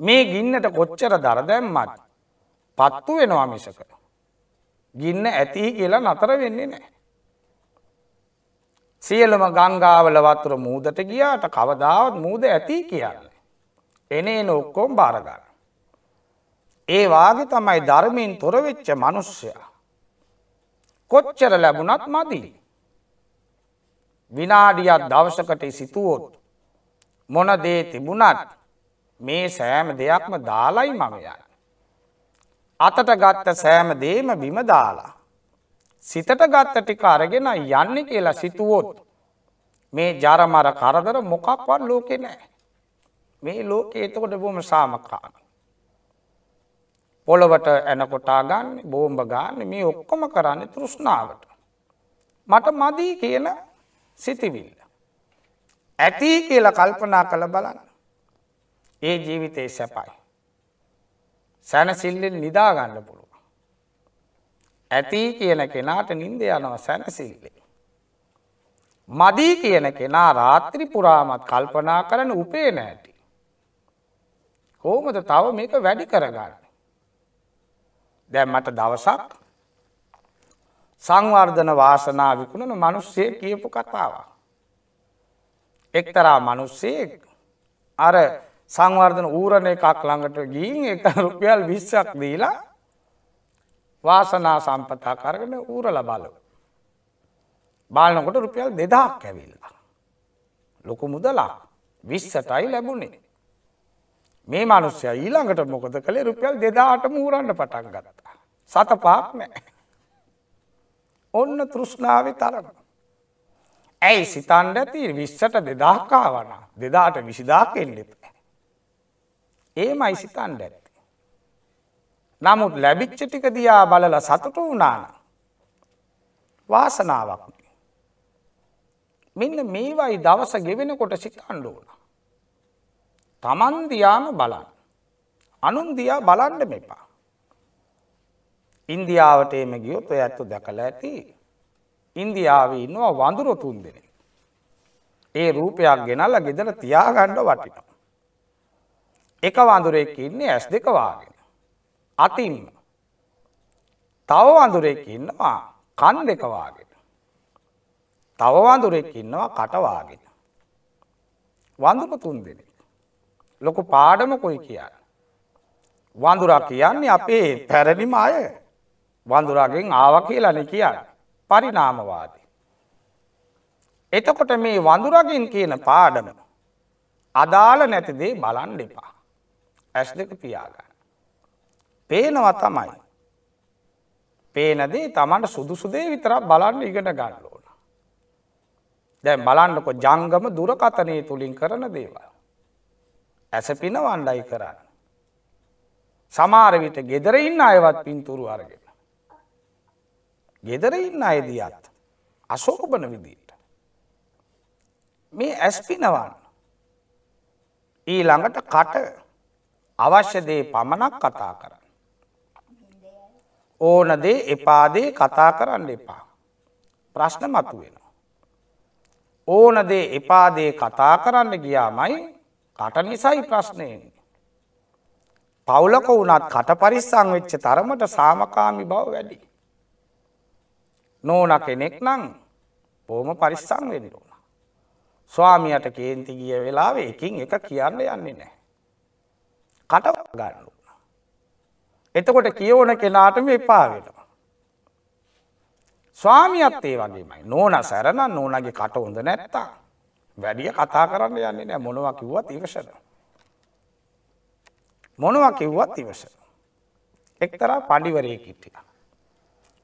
A: මේ ගින්නට කොච්චර දරදැම්මත් පත්තු වෙනවා මිසක. ගින්න ඇති කියලා නතර වෙන්නේ නෑ. සියලම ගංගාවල වතුර මූදට ගියාට කවදාවත් මූද ඇති කියන්නේ. එනේ නොක්කෝම් බාරගන්න. ඒවාගේ තමයි ධර්මයෙන් තොරවෙච්ච මනුෂ්‍යයා. කොච්චර ලැබුණත් මදී. විනාඩියක් දවසකට සිතුවොත් මොන දේ තිබුණත් මේ සෑම දෙයක්ම දාලයි මමයයි. අතට ගත්ත සෑම දේම බිම දාලා. සිතට ගත්ත ටික අරගෙන යන්න කියලා සිතුවොත් මේ ජරමර කරදර මොකක්වත් ලෝකෙ නෑ. මේ ලෝකේ එතකොට බොම සාමකාන. පොළොවට ඇනකොටා ගන්න බෝම්භ ගන්න මේ ඔක්කොම කරන්න තෘෂ්ණාවට. මට මදී කියලා සිතිවිල්ල. ඇති කියල කල්පනා කළ බලන්න. ඒ ජීවිතයේ සැපයි. සැනසිල්ලෙන් නිදාගන්න පුළුව. ඇති කියන කෙනාට නින්ද යනව සැනසිල්ලේ. මදී කියන කෙනා රාත්‍රි පුරාමත් කල්පනා කරන උපේ නෑටි. කෝමද තව මේක වැඩි කරගන්න. දැම් මට දවසක් සංවර්ධන වාසනා විකුණන මනුස්සය කියපු කතාවක්. එක්තරා මනුස්සේක් අර සංවර්ධන ඌරණ එකක් ළඟට ගීන් එක රුපියල් විශ්සක් දීලා වාසනා සම්පතා කරගෙන ඌරල බලව. බාලනකොට රුපියල් දෙදක් ඇවිල්ලා. ලොකු මුදලා විශ්සටයි ලැබුණේ. මේ මනුස්්‍ය ඊළඟට මොකද කළේ රුපියල් දෙදාට මූරන්න පටන් ගත්තා. සත පාක් නෑ. ඔන්න තෘෂ්ණාවේ තරම. ඇයි සිතන්ඩ ඇති විශ්සට දෙදහකාවන දෙදාට විසිදාක් එන්නෙප. ඒම අයිසිතන්ඩ ඇති. නමුත් ලැබිච්ච ටික දයා බලල සතුට වනාන වාසනාවක්. මෙන්න මේවයි දවස ගෙවෙනකොට සිතන්ඩුවන. තමන්දයාම බලන්න. අනුන්දයා බලන්ඩ මෙපා. ඉන්දියාවට එම ගියොත් ඔය ඇත්තු දැකලා ඇති ඉන්දියාව ඉන්නවා වඳුරු තුන් දෙනෙ. ඒ රූපයක් ගෙනල්ල ගෙදර තියාගණ්ඩ වටිනවා. එක වඳුරෙක් ඉන්නේ ඇස් දෙක වාගෙන. අතින්ම. තව වඳුරෙක් ඉන්නවා කන් දෙක වාගෙන. තව වඳුරෙක් ඉන්නවා කටවාගෙන. වඳුර තුන් දෙනෙ. ලොකු පාඩමකොයි කියන්න. වඳුරක් කියන්නේ අපේ පැරණිම අය. වඳුරගෙන් ආව කියලන කියන්න. පරිනාමවාදී. එතකොට මේ වඳුරගින් කියන පාඩම අදාළ නැතිදේ බලන් දෙපා. ඇස් දෙක පියාගන්න. පේනවා තමයි. පේනදේ තමන්ට සුදුසුදේ විතරක් බලන්න ඉගෙන ගන්න ඕන. දැන් බලන්නකො ජංගම දුරකතනය තුළින් කරන දේවල්. ඇස පින වණ්ඩයි කරන්න. සමාරවිට ගෙදර ඉන්න අයවත් පින්තුරු අරගෙන. ගෙදර ඉන්න අයදියත් අශෝකපන විදියට. මේ ඇස්පිනවන්න. ඊ ළඟට කට අවශ්‍යදේ පමණක් කතා කරන්න. ඕනදේ එපාදේ කතා කරන්න එපා. ප්‍රශ්න මතු වෙනවා. ඕනදේ එපාදේ කතා කරන්න ගියාමයි කට නිසයි ප්‍රශ්නයන්නේ. පවුලක වුණත් කට පරිස්සං වෙච්ච තරමට සාමකාමි බව වැඩි. නෝන කෙනෙක් නං පෝම පරිස්සං වෙනිරුණ. ස්වාමියට කේන්ති ගිය වෙලාවේ එකින් එක කියන්න යන්නේ නෑ. කට ගන්නු. එතකොට කියවන කෙනාටම එපාවෙනවා. ස්වාමියත් ඒ වගේමයි නෝන සැරණ නෝනගේ කට හොඳ නැත්තා. වැඩිය කතා කරන්න යන්නේ නෑ මොනවා කිව්වත් ඉවසන. මොනවා කිව්වත් ඉවසන. එක්තරා පඩිවරය කිට්ටිය.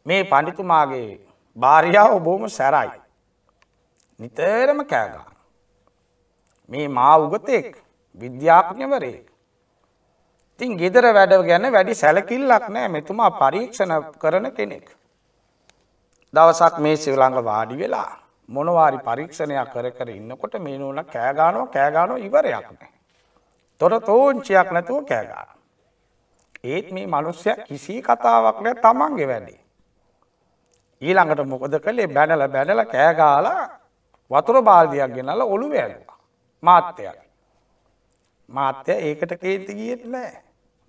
A: මේ පඩිතුමාගේ භාරියාව බොහොම සැරයි. නිතරම කෑගා. මේ මා උගතෙක් විද්‍යාඥවරයෙක්. තින් ගෙදර වැඩ ගැන වැඩි සැලකිල්ලක් නෑ මෙතුමා පරීක්ෂණ කරන කෙනෙක්. දවසක් මේ සිවලඟ වාඩි වෙලා මොනවාරි පරීක්ෂණයක් කර කර ඉන්නකොට මේ නෝන කෑගානෝ කෑගානෝ ඉවරයක් නෑ. තොර තෝංචියක් නැතුව කෑගාන. ඒත් මේ මනුස්්‍ය කිසි කතාවක් නෑ තමන්ගේ වැඩේ. ඊළඟට මොකද කළේ බැනල බැනල කෑගාලා වතුර බාල්ධයක් ගෙනල ඔළු වැෑලවා. මාත්‍යයක්. මාත්‍ය ඒකට කේති ගියත් නෑ.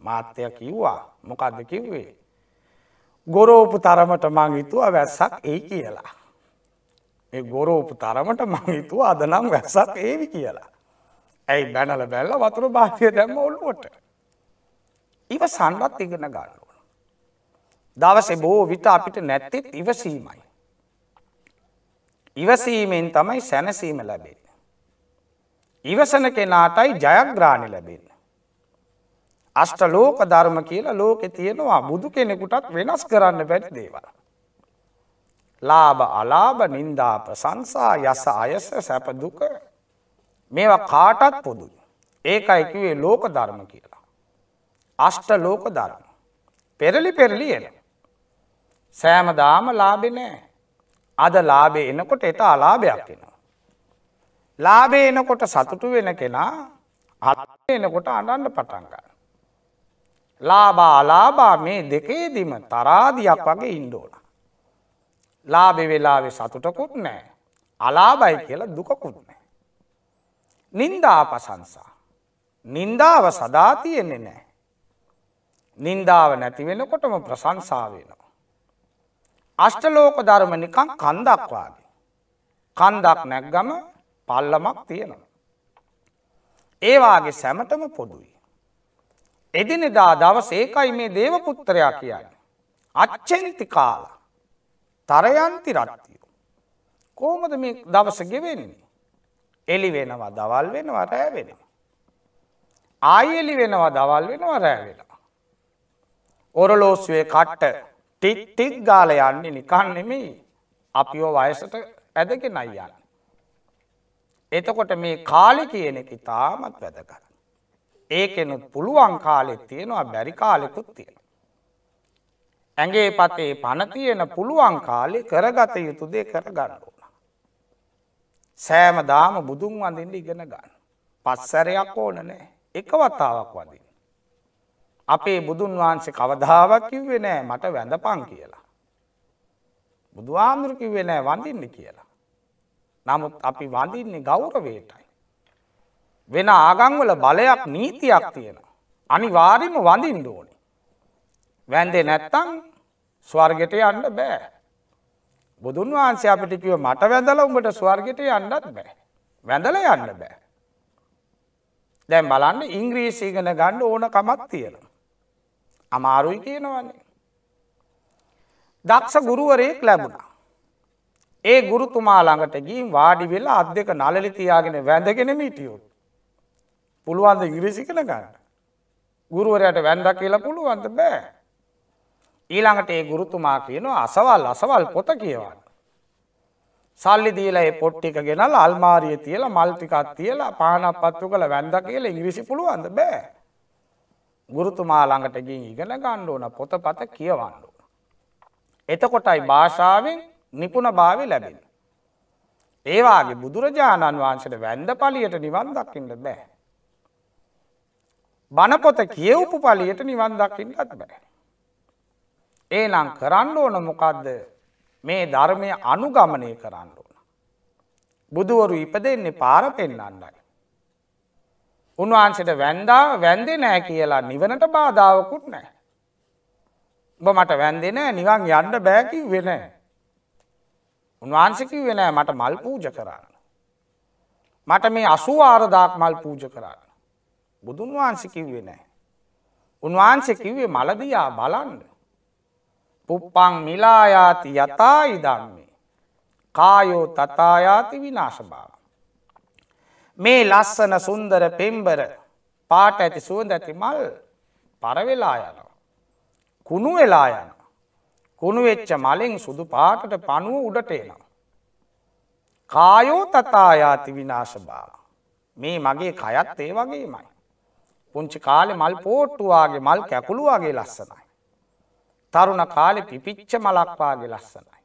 A: මාත්‍යය කිව්වා මොකක්ද කිව්වේ. ගොරෝපු තරමට මංහිතුවා වැස්සක් ඒ කියලා. ඒ ගොරෝපු තරමට මංහිතුව අදනම් වැස්සක් ඒවි කියලා. ඇයි බැනල බැල්ල වතුර භාතිය දැම්ම ඔල්ලුවට. ඉව සන්නත් ඉගෙන ගන්න. දවසේ බෝ විට අපිට නැත්තෙත් ඉවසීමයි. ඉවසීමෙන් තමයි සැනසීම ලැබෙන්න. ඉවසන කෙනාටයි ජයග්‍රාණ ලැබෙන්න. අෂ්ට ලෝක ධර්ම කියලා ලෝකෙ තියෙනවා බුදු කෙනෙකුටත් වෙනස් කරන්න බැට දේවල. ලාබ අලාබ නින්දාප සංසා යස අයස සැපදුක මේවා කාටත් පොදු. ඒකයිකිවේ ලෝක ධර්ම කියලා. අෂ්ට ලෝක ධර්ම. පෙරලි පෙරලි එනවා. සෑමදාම ලාබෙ නෑ. අද ලාබේ එනකොට එට අලාභයක් එනවා. ලාබේ එනකොට සතුටු වෙන කෙනා අත් එනකොට අඩන්න පටන්ගන්න. ලාබා අලාබා මේ දෙකේදීම තරාදියක් වගේ ඉන්ඩෝල. ලාබෙ වෙලාවෙ සතුටකුත් නෑ අලාබයි කියලා දුකකුත් නෑ. නින්දා පසංසා. නින්දාව සදා තියෙන්නේ නෑ. නින්දාව නැති වෙනකොටම ප්‍රසංසා වෙනවා. අෂ්ටලෝක ධර්ම නිකං කන්දක් වාගේ. කන්දක් නැක්ගම පල්ලමක් තියෙනවා. ඒවාගේ සැමටම පොදුයි. එදිනෙදා දවස ඒකයි මේ දේව පුත්තරයා කියන්න. අච්චෙන්ති කාලා තරයන්ති රට්තියෝ. කෝමද මේ දවස ගෙවෙන්නේ. එලි වෙනවා දවල් වෙනවා රෑ වෙනවා. ආයෙලි වෙනවා දවල් වෙනවා රෑ වෙනවා. ඔරලෝස්වේ කට්ට ටිට්ටික් ගාල යන්නේ නිකන් නෙමෙයි අපිෝ වයසට ඇදගෙන අයියන්න. එතකොට මේ කාලි කියන එක ඉතාමත් වැදකර. ඒකෙනුත් පුළුවන් කාලෙත් තියෙනවා බැරි කාලෙකුත් තියෙන. ඇගේ පතේ පනතියෙන පුළුවන් කාලෙ කරගත යුතුදේ කර ගන්නඕන. සෑම දාම බුදුන් වඳින්ට ඉගෙන ගන්න. පස්සරයක් ඕන නෑ එක වතාවක් වදින්. අපේ බුදුන් වහන්සේ කවදාවක් කිව්වේ නෑ මට වැඳපන් කියලා. බුදුහාමුදුරු කිව්වේ නෑ වඳින්න කියලා. නමුත් අපි වඳින්නේ ගෞරවේටයි. වෙන ආගංවල බලයක් නීතියක් තියෙන. අනිවාර්යම වඳින්න ඕනි. වැන්දේ නැත්තං ස්වර්ගෙට යන්න බෑ. බුදුන් වහන්සේ අපිට කිව මට වැඳල උඹට ස්වර්ගෙට යන්නත් බෑ. වැඳල යන්න බෑ. දැන් බලන්න ඉංග්‍රීසි ඉගෙන ගන්න ඕන කමක් තියෙනවා. අමාරුයි කියනවන්නේ. දක්ෂ ගුරුවරයෙක් ලැබුණා. ඒ ගුරුතුමා ළඟට ගීම් වාඩි වෙලා අත් දෙක නලලිතියාගෙන වැඳගෙන මිටියුත්. පුළුවන්ද ඉරිසි කළ ගන්න. ගුරුවරයට වැන්දක් කියලා පුළුවන්ද බෑ. ඊළඟට ඒ ගුරුතුමා කියනවා අසවල් අසවල් පොත කියවන්න. සල්ලි දීලා ඒ පොට්ටික ගෙනල් අල්මාරිය තියලා මල්ටිකත් තියලා පානක් පත්තු කළ වැන්ද කියලා ඉංග්‍රීසි පුළුවන්ද බෑ. ගුරුතුමා ළඟට ගින් ඉගෙන ගණ්ඩ ඕන පොතපත කියවන්න. එතකොටයි භාෂාවෙන් නිපුණ භාවි ලැබෙන. ඒවාගේ බුදුරජාණන් වහන්සට වැන්ද පලියට නිවන් දක්කින්න බෑ. බණපොත කියව්පු පලියට නිවන් දක්කින්නත් බෑ. ඒනම් කරන්න ඕන මොකක්ද මේ ධර්මය අනුගමනය කරන්න ඕන. බුදුවරු ඉපදෙන්නේ පාර පෙන්න්නන්නයි. උන්වහන්සට වැන්දා වැන්දෙ නෑ කියලා නිවනට බාධාවකුත් නෑ. උඹ මට වැන්දෙන නිවන් යන්න බෑකි වෙන. උන්වහන්සකි වෙන මට මල් පූජ කරන්න. මට මේ අසු ආරදාක් මල් පූජ කරන්න. බුදුන් වහන්සකිව්වේ නෑ. උන්වහන්සකිවේ මලදයා බලන්න. පුප්පං මිලායාති යතා ඉදන්නේ. කායෝ තතායාති විනාශභාව. මේ ලස්සන සුන්දර පෙම්බර පාට ඇති සුවඳ ඇති මල් පරවෙලා යනවා. කුණු වෙලා යන. කුණු වෙච්ච මලෙන් සුදු පාටට පණුව උඩට එනවා. කායෝ තතායාති විනාශභාව. මේ මගේ කයත් ඒ වගේමයි. පුංචි කාලෙ මල් පෝට්ටුවාගේ මල් කැකුළුවාගේ ලස්සනයි. තරුණ කාලෙ පිපිච්ච මලක්වාගේ ලස්සනයි.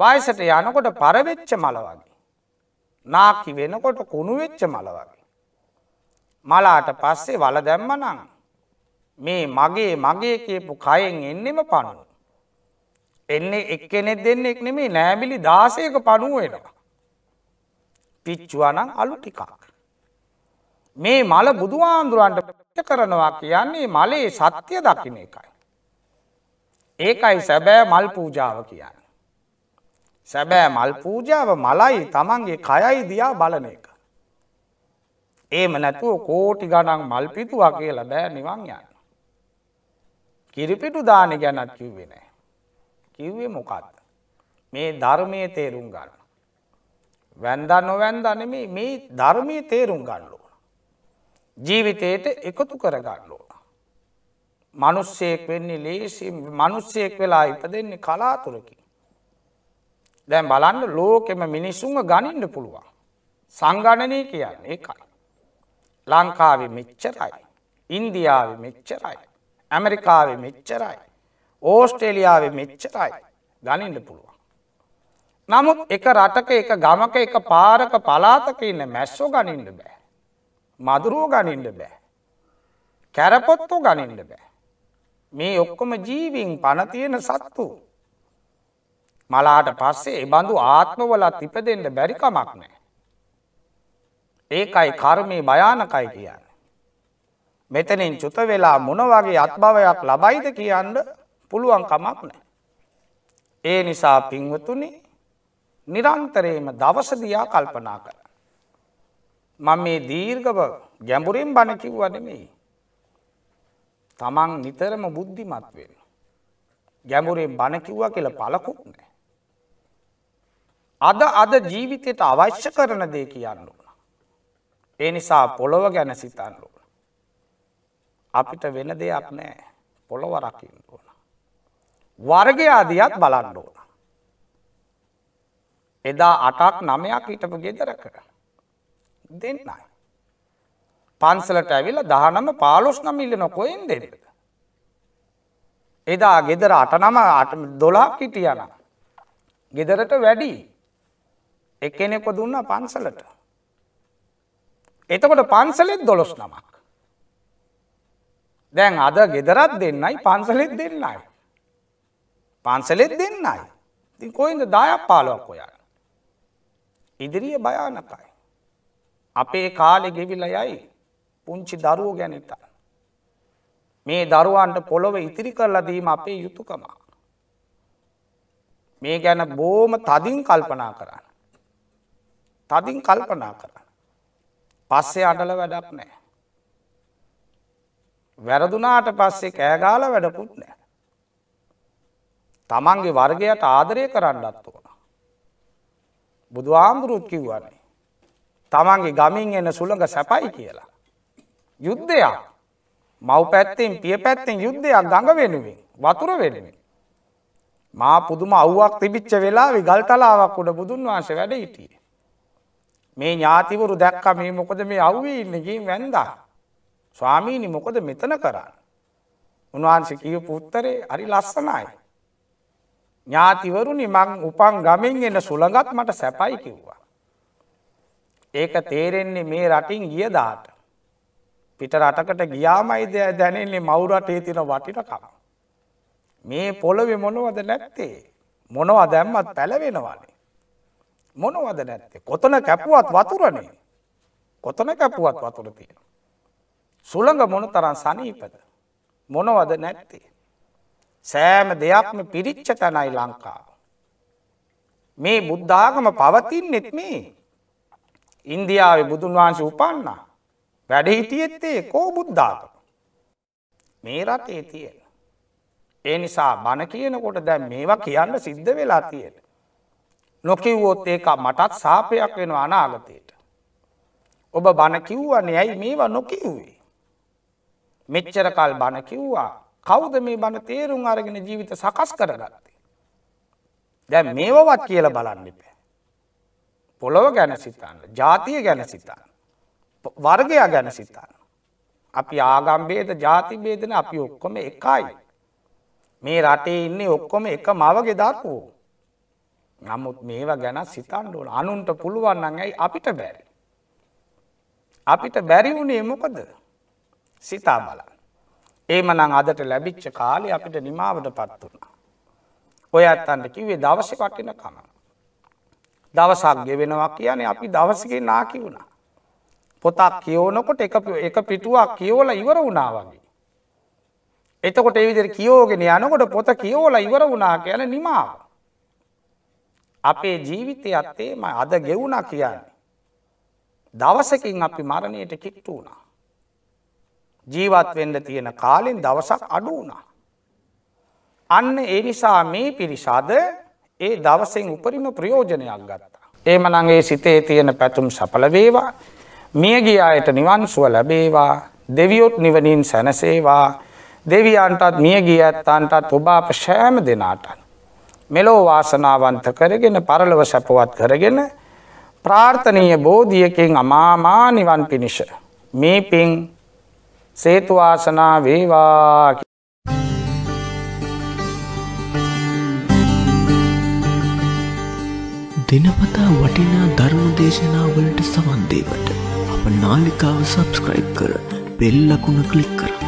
A: වයසට යනකොට පරවෙච්ච මල වගේ. නාකි වෙනකොට කුණු වෙච්ච මල වගේ. මලාට පස්සේ වල දැම්මනං මේ මගේ මගේ කියපු කයෙන් එන්නෙම පණුණු. එන්නේ එක්කෙනෙක් දෙන්නෙක් නෙමේ නෑබිලි දාසයක පණුවෙනවා. පිච්චුවනං අලු ටිකක්. මේ මල බුදුහාන්දුරුවන්ට පිට කරනවා කියන්නේ මලේ සත්‍යය දකින එකයි. ඒකයි සැබෑ මල් පූජාව කියන්න. සැබෑ මල් පූජාව මලයි තමන්ගේ කයයි දයා බලන එක. ඒම නැතුව කෝටි ගණන් මල් පිතුවා කියලා බෑ නිවන් යන්න. කිරිපිටු දාන ගැනත් කිව්වේ නෑ. කිව්වේ මොකක්ද. මේ ධර්මය තේරුම් ගන්න. වැන්ද නොවැන්දන මේ ධර්මය තේරුම් ගන්නලෝ. ජීවිතයට එකතු කරගන්නලෝ. මනුස්සයෙක් වෙන්නේ ලේසි මනුස්සයෙක් වෙලා ඉප දෙන්නේ කලාතුරකින්. දැන් බලන්න ලෝකෙම මිනිස්සුන්ව ගනින්න පුළුවන්. සංගණනය කියන්නේ එකයි. ලංකාවේ මෙච්චරයි. ඉන්දියාව මෙච්චරයි. ඇමරිකාව මෙච්චරයි. ඕස්ටේලියාව මෙච්චරයි ගනින්න පුළුවන්. නමුත් එක රටක එක ගමක එක පාරක පලාතක ඉන්න මැස්සෝ ගනින්න බෑ. මදුරුවෝ ගනින්න බෑ. කැරපොත්තෝ ගනින්න බෑ. මේ ඔක්කොම ජීවින් පනතියෙන සත්තුූ. මලාට පස්සේ එබඳු ආත්මවලත් ඉපදෙන්ට බැරිකමක් නෑ. ඒකයි කර්මය භයානකයි කියන්න. මෙතනින් චුත වෙලා මොන වගේ අත්භවයක් ලබයිද කියන්න පුළුවන් කමක් නෑ. ඒ නිසා පින්වතුනි නිරන්තරයම දවසදයා කල්පනා කර. මම මේ දීර්ගව ගැඹුරින් බණකිව්වනමේ. තමන් නිතරම බුද්ධිමත්වෙන. ගැඹුරේ බණකිව්වා කියල පලකුක් නෑ. අද අද ජීවිතයට අවශ්‍ය කරන දේ කියන්න ඕන. ඒ නිසා පොළොව ගැන සිතන්න ඕන. අපිට වෙන දෙයක් නෑ පොළොවරකින් ඕන. වර්ගයාදියත් බලන්න ඕන. එදා අටක් නමයක් හිටපු ගෙදර කර දෙන්නයි. පන්සලට ඇවිල දහනම පාලොස් නම ඉල්ලන කොයින් දෙන්නද. එදා ගෙදර අටනම දොලා හිටියන. ගෙදරට වැඩී එකනෙකො දුන්න පන්සලට. එතකොට පන්සලෙත් දොළොස් නමක්. දැන් අද ගෙදරත් දෙන්නයි පන්සලෙත් දෙන්නයි. පන්සලෙත් දෙන්නයි. ති කොයිද දායක් පාලොක් ඔයා. ඉදිරිිය භයානකයි. අපේ කාලෙ ගෙවිල යයි පුංචි දරුවෝ ගැනත. මේ දරුවන්ට පොළොව ඉතිරි කරලා දීම අපේ යුතුකමා. මේ ගැන බෝම තදින් කල්පනා කරන්න. තදින් කල්පනා කරන්න. පස්සේ අඩල වැඩක් නෑ. වැරදුනාට පස්සේ කෑගාල වැඩකුත් නෑ. තමන්ගේ වර්ගයට ආදරය කරන්නත් ඕන. බුදු ආමුරුත් කිව්වන්නේ. තමන්ගේ ගමින් එන සුළඟ සැපයි කියලා. යුද්ධයා මව් පැත්තෙන් පිය පැත්තෙන් යුද්ධයක් ගඟ වෙනුවෙන් වතුර වෙනුවෙන්. මා පුදුම අව්වක් තිබිච්ච වෙලා විගල්තලාවක් උඩ බුදුන් වහන්සේ වැඩ හිටියේ. මේ ඥාතිවරු දැක්ක මේ මොකද මේ අව්වී ඉන්නගේ වැන්දා. ස්වාමීනි මොකද මෙතන කරන්න. උන්වහන්සකීව පුත්තරේ අරි ලස්සනයි. ඥාතිවරුනි මං උපන් ගමෙන් එන්න සුළඟත් මට සැපයි කිව්වා. ඒක තේරෙන්නේ මේ රටින් ගිය දාට. පිට රටකට ගියාමයිද දැනෙන්නේ මවුරටේ තින වටිටකම. මේ පොළොවෙ මොනවද නැත්තේ. මොනවා දැම්මත් පැලවෙනවානේ. මොනවද නැත්තේ කොතන කැපුවත් වතුරනේ කොතන කැපුවත් වතුර තියෙන. සුළඟ මොන තරන් සනීපද මොනවද නැත්තේ. සෑම දෙයක්ම පිරිච්ච තැනයි ලංකාව. මේ බුද්ධාගම පවතින් නෙත් මේ ඉන්දියාව බුදුන් වහන්සේ උපන්න වැඩහිටියත්තේ කෝ බුද්ධාගම මේ රටේ තියෙන. ඒ නිසා බණ කියනකොට දැන් මේවා කියන්න සිද්ධ වෙලා තියෙන. නොකිව්වොත් ඒක මටත් සාපයක් වෙන අනාගතයට. ඔබ බණකිව්වන ඇයි මේවා නොකිව්වේ. මෙච්චර කල් බණකිව්වා කෞද මේ බණ තේරුම් අරගෙන ජීවිත සකස් කරගත්තේ. දැ මේවවත් කියල බලන්නපෑ. පොළොව ගැන සිතන්න ජාතිය ගැන සිතන්න. වර්ගයා ගැන සිතන්න. අපි ආගම්බේද ජාතිබේදන අපි ඔක්කොම එකයි. මේ රටේ ඉන්නේ ඔක්කොම එක මවගෙදක් වූ. නමුත් මේවා ගැනත් සිතන්න ඕන. අනුන්ට පුළුවන් නම් ඇයි අපිට බැරි? අපිට බැරි වුණේ මොකද? සිතා බලන්න. එහෙමනම් අදට ලැබිච්ච කාලේ අපිට නිමාවටපත් වුණා. ඔය අත්තන්ට කිව්වේ දවසේ වටිනකම. දවසක් ගෙවෙනවා කියන්නේ අපි දවසකේ නාකි වුණා. පොතක් කියවනකොට එක එක පිටුවක් කියවලා ඉවර වුණා වගේ. එතකොට ඒ විදිහට කියෝගෙන යනකොට පොත කියවලා ඉවර වුණා කියන නිමාව. අපේ ජීවිතය අත්තේම අද ගෙවුණ කියන්නේ. දවසකින් අපි මරණයට කිට්ටු වුණා. ජීවත් වෙන්ඩ තියෙන කාලෙන් දවසක් අඩු වුණා. අන්න ඒ නිසා මේ පිරිසාද ඒ දවසෙන් උපරිම ප්‍රයෝජනයක් ගත්තා. ඒම නගේ සිතේ තියෙන පැතුම් සපලවේවා මියගිය අයට නිවන්සුව ලැබේවා දෙවියොත් නිවනින් සැනසේවා දෙවියන්ටත් මියගිය ඇත්තන්ටත් ඔබාප ශෑම දෙනාටත්. මෙලෝ වාසනාවන්ත කරගෙන පරලව සැපවත් කරගෙන ප්‍රාර්ථනීය බෝධියකින් අමාමා නිවන් පිණිස. මේ පින් සේතුවාසනා වේවා දෙනපතා වටිනා ධර්ම දේශනාවලට සවන්දේවට අප නාලිකාව සබස්ක්‍රයිබ් කර පෙල්ලකුණ කලික් කරන්න.